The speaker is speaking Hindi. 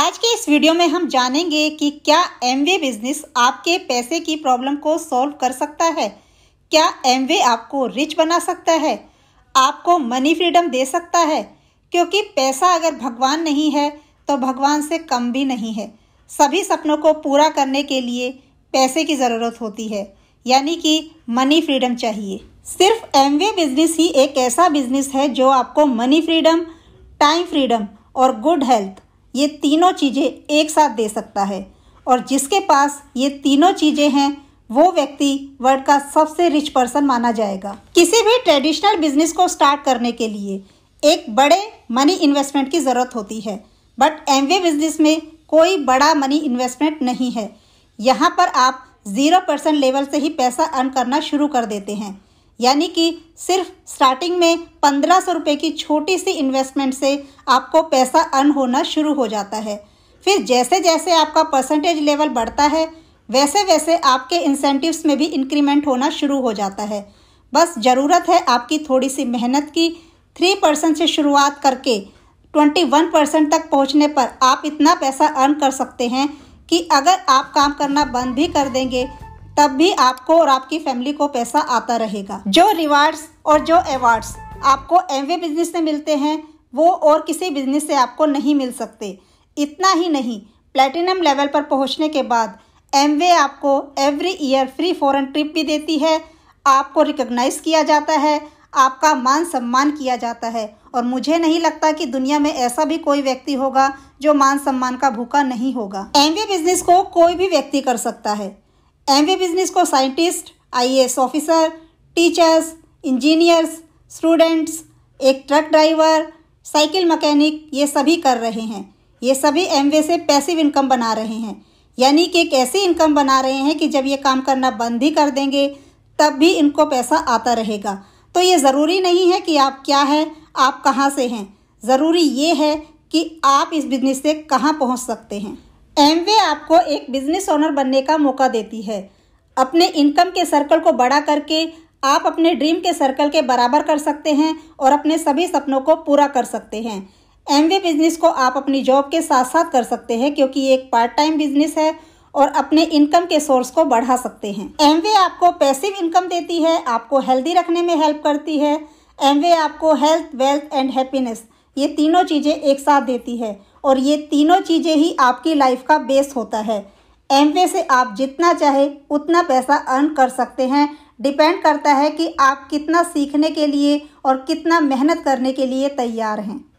आज के इस वीडियो में हम जानेंगे कि क्या एमवे बिजनेस आपके पैसे की प्रॉब्लम को सॉल्व कर सकता है क्या एमवे आपको रिच बना सकता है आपको मनी फ्रीडम दे सकता है क्योंकि पैसा अगर भगवान नहीं है तो भगवान से कम भी नहीं है सभी सपनों को पूरा करने के लिए पैसे की ज़रूरत होती है यानी कि मनी फ्रीडम चाहिए सिर्फ एमवे बिजनेस ही एक ऐसा बिजनेस है जो आपको मनी फ्रीडम टाइम फ्रीडम और गुड हेल्थ ये तीनों चीज़ें एक साथ दे सकता है और जिसके पास ये तीनों चीज़ें हैं वो व्यक्ति वर्ल्ड का सबसे रिच पर्सन माना जाएगा किसी भी ट्रेडिशनल बिजनेस को स्टार्ट करने के लिए एक बड़े मनी इन्वेस्टमेंट की ज़रूरत होती है बट एम बिजनेस में कोई बड़ा मनी इन्वेस्टमेंट नहीं है यहाँ पर आप ज़ीरो परसेंट लेवल से ही पैसा अर्न करना शुरू कर देते हैं यानी कि सिर्फ स्टार्टिंग में पंद्रह सौ रुपये की छोटी सी इन्वेस्टमेंट से आपको पैसा अर्न होना शुरू हो जाता है फिर जैसे जैसे आपका परसेंटेज लेवल बढ़ता है वैसे वैसे आपके इंसेंटिव्स में भी इंक्रीमेंट होना शुरू हो जाता है बस ज़रूरत है आपकी थोड़ी सी मेहनत की थ्री परसेंट से शुरुआत करके ट्वेंटी वन परसेंट तक पहुंचने पर आप इतना पैसा अर्न कर सकते हैं कि अगर आप काम करना बंद भी कर देंगे तब भी आपको और आपकी फैमिली को पैसा आता रहेगा जो रिवार्ड्स और जो अवार्ड्स आपको एम बिजनेस से मिलते हैं वो और किसी बिजनेस से आपको नहीं मिल सकते इतना ही नहीं प्लेटिनम लेवल पर पहुंचने के बाद एम आपको every year free foreign trip भी देती है आपको रिकग्नाइज किया जाता है आपका मान सम्मान किया जाता है और मुझे नहीं लगता कि दुनिया में ऐसा भी कोई व्यक्ति होगा जो मान सम्मान का भूखा नहीं होगा एम बिजनेस को कोई भी व्यक्ति कर सकता है एम बिजनेस को scientist I officer teachers engineers students एक ट्रक ड्राइवर साइकिल मैकेनिक ये सभी कर रहे हैं ये सभी एम से पैसिव इनकम बना रहे हैं यानी कि एक ऐसी इनकम बना रहे हैं कि जब ये काम करना बंद ही कर देंगे तब भी इनको पैसा आता रहेगा तो ये ज़रूरी नहीं है कि आप क्या हैं आप कहाँ से हैं ज़रूरी ये है कि आप इस बिजनेस से कहाँ पहुँच सकते हैं एमवे आपको एक बिजनेस ओनर बनने का मौका देती है अपने इनकम के सर्कल को बड़ा करके आप अपने ड्रीम के सर्कल के बराबर कर सकते हैं और अपने सभी सपनों को पूरा कर सकते हैं एमवे बिजनेस को आप अपनी जॉब के साथ साथ कर सकते हैं क्योंकि ये एक पार्ट टाइम बिजनेस है और अपने इनकम के सोर्स को बढ़ा सकते हैं एमवे आपको पैसिव इनकम देती है आपको हेल्दी रखने में हेल्प करती है एमवे आपको हेल्थ वेल्थ एंड हैप्पीनेस ये तीनों चीज़ें एक साथ देती है और ये तीनों चीज़ें ही आपकी लाइफ का बेस होता है एम से आप जितना चाहे उतना पैसा अर्न कर सकते हैं डिपेंड करता है कि आप कितना सीखने के लिए और कितना मेहनत करने के लिए तैयार हैं